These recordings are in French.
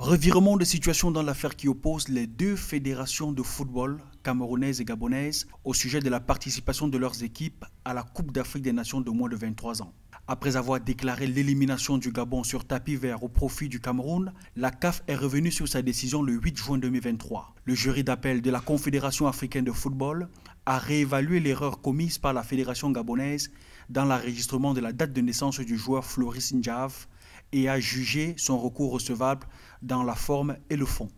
Revirement de situation dans l'affaire qui oppose les deux fédérations de football, camerounaise et gabonaise, au sujet de la participation de leurs équipes à la Coupe d'Afrique des Nations de moins de 23 ans. Après avoir déclaré l'élimination du Gabon sur tapis vert au profit du Cameroun, la CAF est revenue sur sa décision le 8 juin 2023. Le jury d'appel de la Confédération africaine de football a réévalué l'erreur commise par la fédération gabonaise dans l'enregistrement de la date de naissance du joueur Floris Sinjav, et a jugé son recours recevable dans la forme et le fond.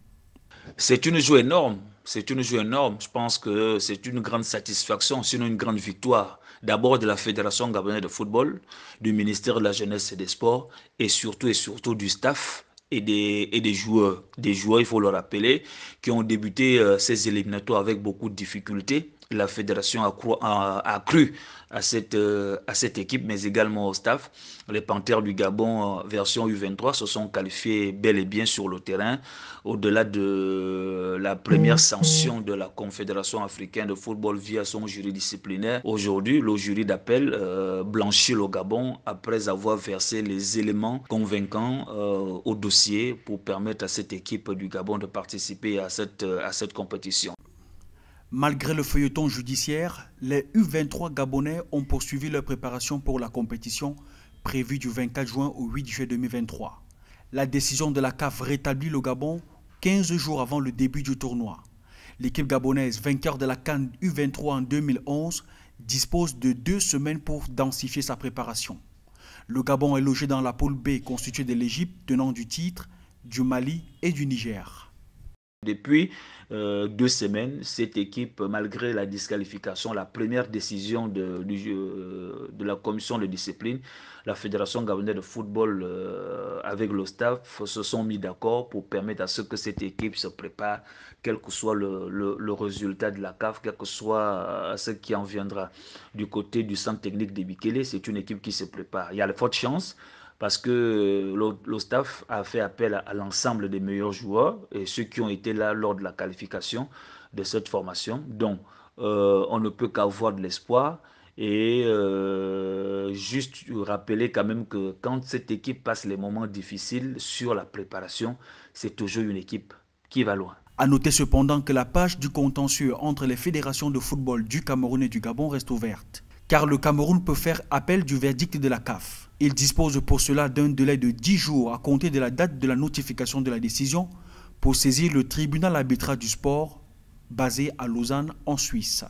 C'est une joie énorme, c'est une joie énorme. Je pense que c'est une grande satisfaction, sinon une grande victoire. D'abord de la Fédération gabonaise de football, du ministère de la Jeunesse et des Sports, et surtout et surtout du staff et des, et des joueurs. Des joueurs, il faut le rappeler, qui ont débuté euh, ces éliminatoires avec beaucoup de difficultés la fédération a, cru, euh, à, cette, équipe, mais également au staff. Les Panthères du Gabon euh, version U23 se sont qualifiés bel et bien sur le terrain, au-delà de la première sanction de la Confédération africaine de football via son jury disciplinaire. Aujourd'hui, le jury d'appel euh, blanchit le Gabon après avoir versé les éléments convaincants au dossier pour permettre à cette équipe du Gabon de participer à cette compétition. Malgré le feuilleton judiciaire, les U23 gabonais ont poursuivi leur préparation pour la compétition prévue du 24 juin au 8 juillet 2023. La décision de la CAF rétablit le Gabon 15 jours avant le début du tournoi. L'équipe gabonaise, vainqueur de la Cannes U23 en 2011, dispose de deux semaines pour densifier sa préparation. Le Gabon est logé dans la poule B constituée de l'Égypte tenant du titre, du Mali et du Niger. Depuis euh, deux semaines, cette équipe, malgré la disqualification, la première décision de, euh, la commission de discipline, la Fédération gabonaise de football euh, avec le staff se sont mis d'accord pour permettre à ce que cette équipe se prépare, quel que soit le, résultat de la CAF, quel que soit ce qui en viendra. Du côté du centre technique des Bikele, c'est une équipe qui se prépare. Il y a de fortes chances parce que euh, le, staff a fait appel à, l'ensemble des meilleurs joueurs et ceux qui ont été là lors de la qualification de cette formation. Donc, euh, on ne peut qu'avoir de l'espoir. Et euh, juste rappeler quand même que quand cette équipe passe les moments difficiles sur la préparation, c'est toujours une équipe qui va loin. A noter cependant que la page du contentieux entre les fédérations de football du Cameroun et du Gabon reste ouverte car le Cameroun peut faire appel du verdict de la CAF. Il dispose pour cela d'un délai de 10 jours à compter de la date de la notification de la décision pour saisir le tribunal arbitral du sport basé à Lausanne en Suisse.